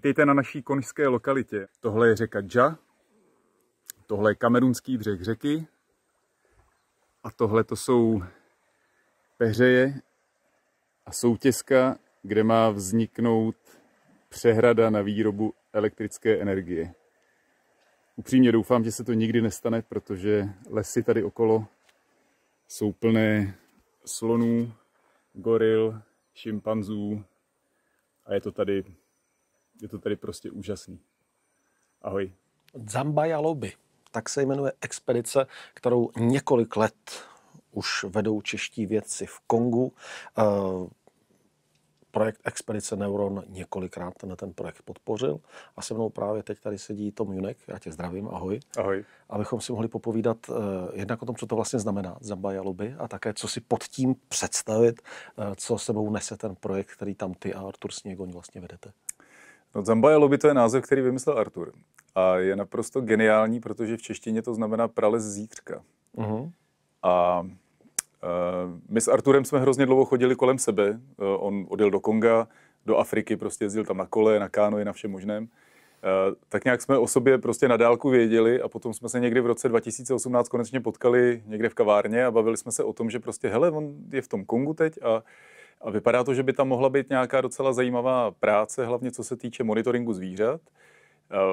Vítejte na naší konžské lokalitě. Tohle je řeka Dža, tohle je kamerunský břeh řeky a tohle to jsou peřeje a soutězka, kde má vzniknout přehrada na výrobu elektrické energie. Upřímně doufám, že se to nikdy nestane, protože lesy tady okolo jsou plné slonů, goril, šimpanzů a je to tady je to tady prostě úžasný. Ahoj. Zambaja Lobby, tak se jmenuje expedice, kterou několik let už vedou čeští vědci v Kongu. Eh, projekt Expedice Neuron několikrát na ten projekt podpořil a se mnou právě teď tady sedí Tom Junek, já tě zdravím, ahoj. Ahoj. Abychom si mohli popovídat eh, jednak o tom, co to vlastně znamená Zambaja Lobby a také, co si pod tím představit, eh, co sebou nese ten projekt, který tam ty a Artur Sněgoň vlastně vedete. No Zambajalo by to je název, který vymyslel Artur. A je naprosto geniální, protože v češtině to znamená prales zítřka. Uh-huh. A Uh, my s Arturem jsme hrozně dlouho chodili kolem sebe. Uh, on odjel do Konga, do Afriky, prostě jezdil tam na kole, na kánoji, na všem možném. Uh, tak nějak jsme o sobě prostě na dálku věděli a potom jsme se někdy v roce 2018 konečně potkali někde v kavárně a bavili jsme se o tom, že prostě hele, on je v tom Kongu teď a a vypadá to, že by tam mohla být nějaká docela zajímavá práce, hlavně co se týče monitoringu zvířat.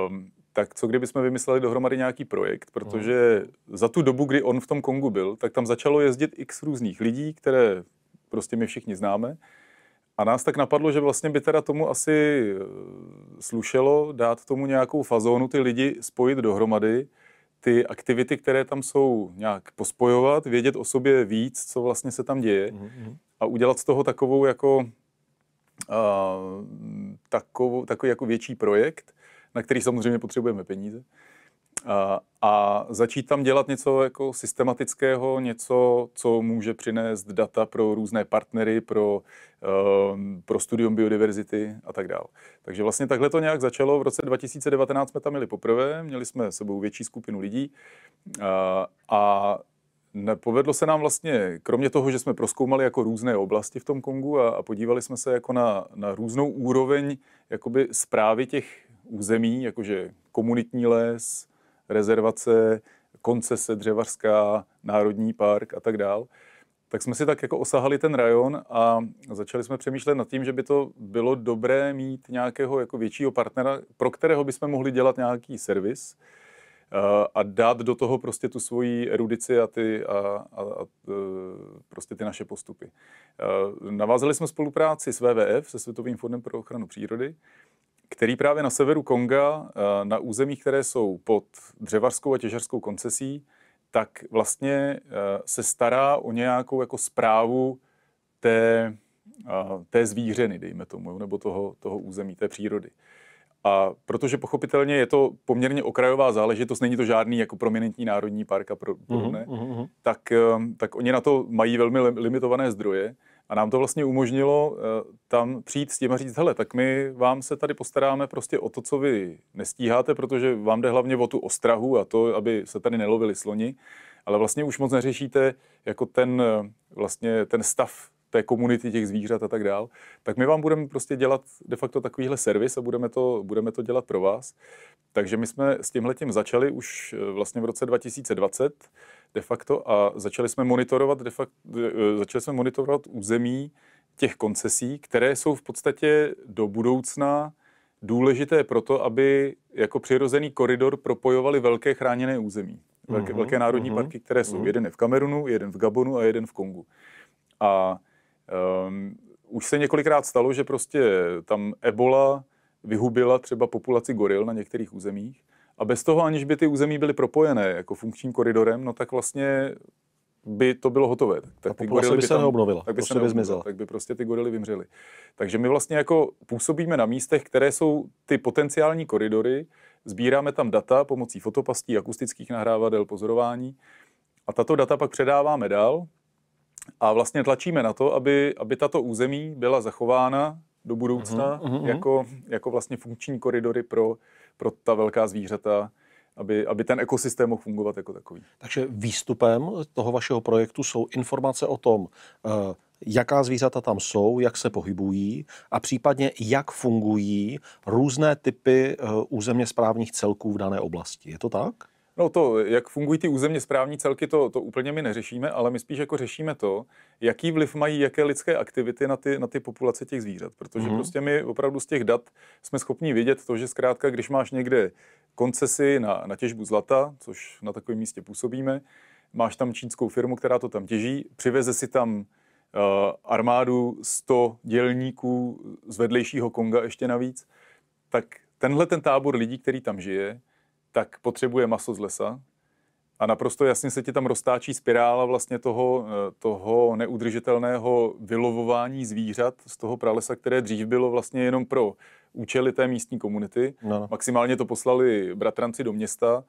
Um, tak co kdyby jsme vymysleli dohromady nějaký projekt, protože mhm. za tu dobu, kdy on v tom Kongu byl, tak tam začalo jezdit x různých lidí, které prostě my všichni známe. A nás tak napadlo, že vlastně by teda tomu asi eh, slušelo dát tomu nějakou fazónu, ty lidi spojit dohromady, ty aktivity, které tam jsou, nějak pospojovat, vědět o sobě víc, co vlastně se tam děje. Mm-hmm a udělat z toho takovou jako, uh, takovou, takový jako větší projekt, na který samozřejmě potřebujeme peníze. A, a začít tam dělat něco jako systematického, něco, co může přinést data pro různé partnery, pro, um, pro studium biodiverzity a tak dále. Takže vlastně takhle to nějak začalo. V roce 2019 jsme tam měli poprvé, měli jsme sebou větší skupinu lidí a, a Nepovedlo se nám vlastně, kromě toho, že jsme proskoumali jako různé oblasti v tom Kongu a, a podívali jsme se jako na, na různou úroveň jakoby zprávy těch území, jakože komunitní les, rezervace, koncese dřevařská, národní park a tak dál, tak jsme si tak jako osahali ten rajon a začali jsme přemýšlet nad tím, že by to bylo dobré mít nějakého jako většího partnera, pro kterého bychom mohli dělat nějaký servis, Eh, a dát do toho prostě tu svoji erudici a ty, a, a, a eh, prostě ty naše postupy. Eh, navázali jsme spolupráci s WWF, se Světovým fondem pro ochranu přírody, který právě na severu Konga, na územích, které jsou pod dřevařskou a těžařskou koncesí, tak vlastně se stará o nějakou jako zprávu té, té zvířeny, dejme tomu, nebo toho, toho území, té přírody. A protože pochopitelně je to poměrně okrajová záležitost, není to žádný jako prominentní národní park a podobné, mm-hmm. tak, eh, tak oni na to mají velmi limitované zdroje. A nám to vlastně umožnilo eh, tam přijít s tím a říct, hele, tak my vám se tady postaráme prostě o to, co vy nestíháte, protože vám jde hlavně o tu ostrahu a to, aby se tady nelovili sloni, ale vlastně už moc neřešíte jako ten, eh, vlastně ten stav té komunity těch zvířat a tak dál, tak my vám budeme prostě dělat de facto takovýhle servis a budeme to, budeme to dělat pro vás. Takže my jsme s tímhletím začali už eh, vlastně v roce 2020 de facto a začali jsme monitorovat, de facto, eh, začali jsme monitorovat území těch koncesí, které jsou v podstatě do budoucna důležité proto, aby jako přirozený koridor propojovali velké chráněné území. Velké, mhm, velké národní mm-hmm. parky, které jsou mm-hmm. jeden je v Kamerunu, jeden v Gabonu a jeden v Kongu. A Um, už se několikrát stalo, že prostě tam ebola vyhubila třeba populaci goril na některých územích a bez toho, aniž by ty území byly propojené jako funkčním koridorem, no tak vlastně by to bylo hotové. Tak, tak ty gorily by, by se tam, neobnovila, tak by prostě se by zmizela. Tak by prostě ty gorily vymřely. Takže my vlastně jako působíme na místech, které jsou ty potenciální koridory, sbíráme tam data pomocí fotopastí, akustických nahrávadel, pozorování a tato data pak předáváme dál a vlastně tlačíme na to, aby, aby tato území byla zachována do budoucna uhum, uhum. Mhm. Jako, jako vlastně funkční koridory pro, pro ta velká zvířata, aby, aby ten ekosystém mohl fungovat jako takový. Takže výstupem toho vašeho projektu jsou informace o tom, eh, jaká zvířata tam jsou, jak se pohybují a případně jak fungují různé typy eh, územně správních celků v dané oblasti. Je to tak? No to, jak fungují ty územně správní celky, to, to úplně my neřešíme, ale my spíš jako řešíme to, jaký vliv mají jaké lidské aktivity na ty, na ty populace těch zvířat. Protože mm-hmm. prostě my opravdu z těch dat jsme schopni vědět to, že zkrátka, když máš někde koncesi na, na těžbu zlata, což na takovém místě působíme, máš tam čínskou firmu, která to tam těží, přiveze si tam uh, armádu 100 dělníků z vedlejšího Konga ještě navíc, tak tenhle ten tábor lidí, který tam žije, tak potřebuje maso z lesa. A naprosto jasně se ti tam roztáčí spirála vlastně toho, eh, toho neudržitelného vylovování zvířat z toho pralesa, které dřív bylo vlastně jenom pro účely té místní komunity. No, no. Maximálně to poslali bratranci do města,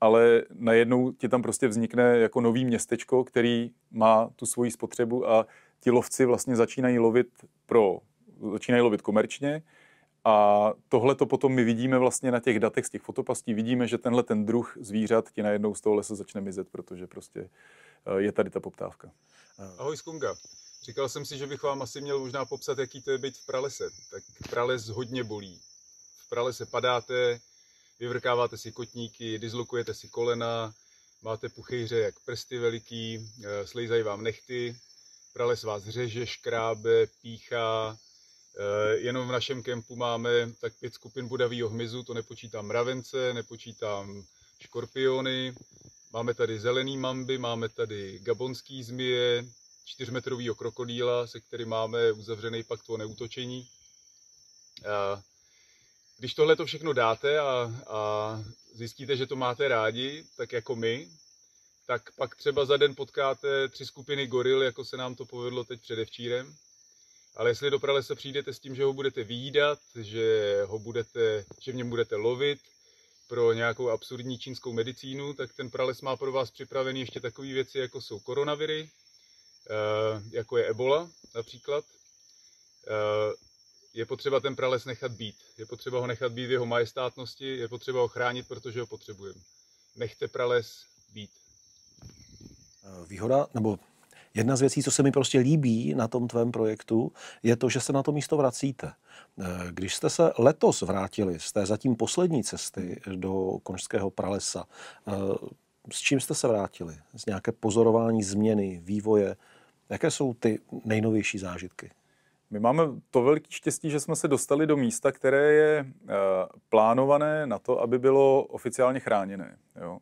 ale najednou ti tam prostě vznikne jako nový městečko, který má tu svoji spotřebu a ti lovci vlastně začínají lovit pro, začínají lovit komerčně, a tohle to potom my vidíme vlastně na těch datech z těch fotopastí, vidíme, že tenhle ten druh zvířat ti najednou z toho lesa začne mizet, protože prostě eh, je tady ta poptávka. Ahoj Skunga. Říkal jsem si, že bych vám asi měl možná popsat, jaký to je být v pralese. Tak prales hodně bolí. V pralese padáte, vyvrkáváte si kotníky, dislokujete si kolena, máte puchyře jak prsty veliký, eh, slejzají vám nechty, prales vás řeže, škrábe, píchá, Eh, jenom v našem kempu máme tak pět skupin budavýho hmyzu, to nepočítám mravence, nepočítám škorpiony, máme tady zelený mamby, máme tady gabonský zmije, čtyřmetrovýho krokodýla, se kterým máme uzavřený pakt o neútočení. Když tohle to všechno dáte a, a zjistíte, že to máte rádi, tak jako my, tak pak třeba za den potkáte tři skupiny goril, jako se nám to povedlo teď předevčírem. Ale jestli do pralesa přijdete s tím, že ho budete výdat, že, ho budete, že v něm budete lovit pro nějakou absurdní čínskou medicínu, tak ten prales má pro vás připravený ještě takové věci, jako jsou koronaviry, eh, jako je ebola například. Eh, je potřeba ten prales nechat být. Je potřeba ho nechat být v jeho majestátnosti, je potřeba ho chránit, protože ho potřebujeme. Nechte prales být. Eh, výhoda nebo Jedna z věcí, co se mi prostě líbí na tom tvém projektu, je to, že se na to místo vracíte. Eh, když jste se letos vrátili z té zatím poslední cesty do Konžského pralesa, eh, s čím jste se vrátili? Z nějaké pozorování změny, vývoje? Jaké jsou ty nejnovější zážitky? My máme to velké štěstí, že jsme se dostali do místa, které je eh, plánované na to, aby bylo oficiálně chráněné. Jo?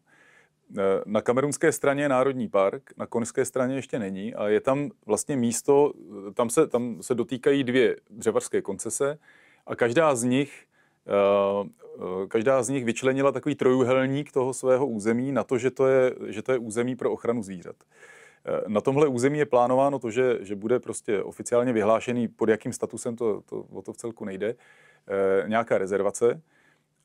Eh, na kamerunské straně je národní park, na konské straně ještě není a je tam vlastně místo, eh, tam se, tam se dotýkají dvě dřevařské koncese a každá z nich eh, každá z nich vyčlenila takový trojuhelník toho svého území na to, že to je, že to je území pro ochranu zvířat. Na tomhle území je plánováno to, že, že bude prostě oficiálně vyhlášený, pod jakým statusem to, to, o to v celku nejde, nějaká rezervace.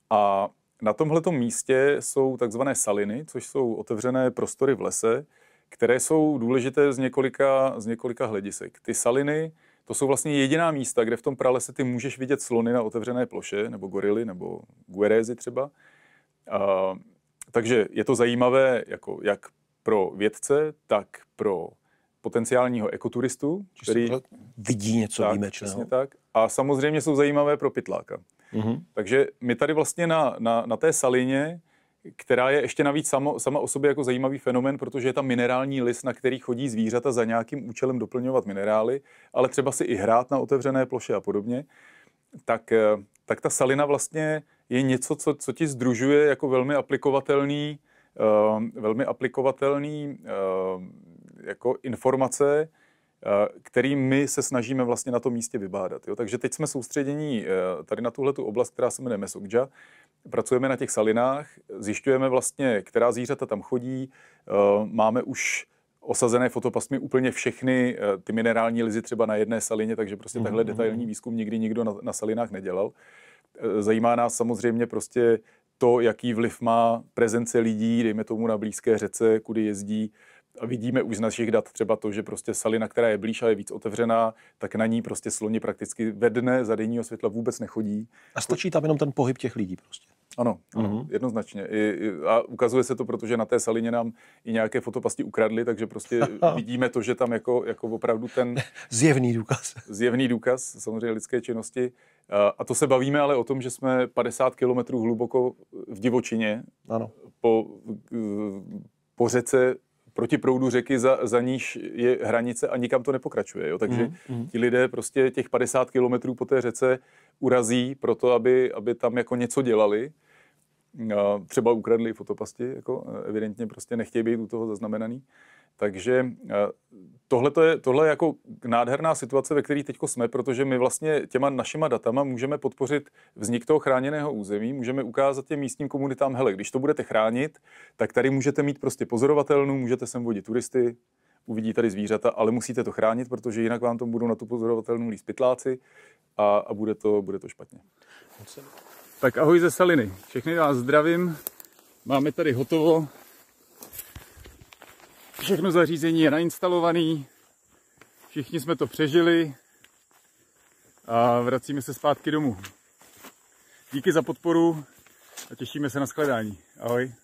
A na tomhle místě jsou takzvané saliny, což jsou otevřené prostory v lese, které jsou důležité z několika, z několika hledisek. Ty saliny, to jsou vlastně jediná místa, kde v tom pralese ty můžeš vidět slony na otevřené ploše, nebo gorily, nebo guerézy třeba. A, takže je to zajímavé jako jak pro vědce, tak pro potenciálního ekoturistu, Čiž který vidí něco tak, výjimečného. Přesně tak a samozřejmě jsou zajímavé pro pitláka. Mm-hmm. Takže my tady vlastně na, na, na té salině, která je ještě navíc samo, sama o sobě jako zajímavý fenomen, protože je tam minerální list, na který chodí zvířata za nějakým účelem doplňovat minerály, ale třeba si i hrát na otevřené ploše a podobně, tak, eh, tak ta salina vlastně je něco, co, co ti združuje jako velmi aplikovatelný, uh, velmi aplikovatelný uh, jako informace, Eh, který my se snažíme vlastně na tom místě vybádat. Jo? Takže teď jsme soustředění eh, tady na tuhle tu oblast, která se jmenuje Mesokja. Pracujeme na těch salinách, zjišťujeme vlastně, která zvířata tam chodí, eh, máme už osazené fotopasmy úplně všechny ty minerální lizy třeba na jedné salině, takže prostě mm-hmm. takhle mhm, mhm. detailní výzkum nikdy nikdo na, na salinách nedělal. Zajímá nás samozřejmě prostě to, jaký vliv má prezence lidí, dejme tomu na blízké řece, kudy jezdí, a vidíme už z našich dat třeba to, že prostě salina, která je blíž a je víc otevřená, tak na ní prostě sloni prakticky ve dne za denního světla vůbec nechodí. A stačí tam jenom ten pohyb těch lidí prostě. Ano, ano mm-hmm. jednoznačně. I, a ukazuje se to, protože na té salině nám i nějaké fotopasti ukradli, takže prostě vidíme to, že tam jako, jako opravdu ten... Zjevný důkaz. Zjevný důkaz, samozřejmě lidské činnosti. A, a to se bavíme ale o tom, že jsme 50 kilometrů hluboko v divočině. Ano. Po, po řece proti proudu řeky, za, za níž je hranice a nikam to nepokračuje. Jo? Takže mm-hmm. ti lidé prostě těch 50 kilometrů po té řece urazí proto, aby, aby tam jako něco dělali. Třeba ukradli fotopasti, jako eh, evidentně prostě nechtějí být u toho zaznamenaný. Uh, takže eh, tohle je, tohle je jako nádherná situace, ve které teď jsme, protože my vlastně těma našima datama můžeme podpořit vznik toho chráněného území, můžeme ukázat těm místním komunitám, hele, když to budete chránit, tak tady můžete mít prostě pozorovatelnu, můžete sem vodit turisty, uvidí tady zvířata, ale musíte to chránit, protože jinak vám to budou na tu pozorovatelnou líst pytláci a, a bude, to, bude to špatně. Tak ahoj ze Saliny. Všechny vás zdravím. Máme tady hotovo Všechno zařízení je nainstalované, všichni jsme to přežili a vracíme se zpátky domů. Díky za podporu a těšíme se na skladání. Ahoj.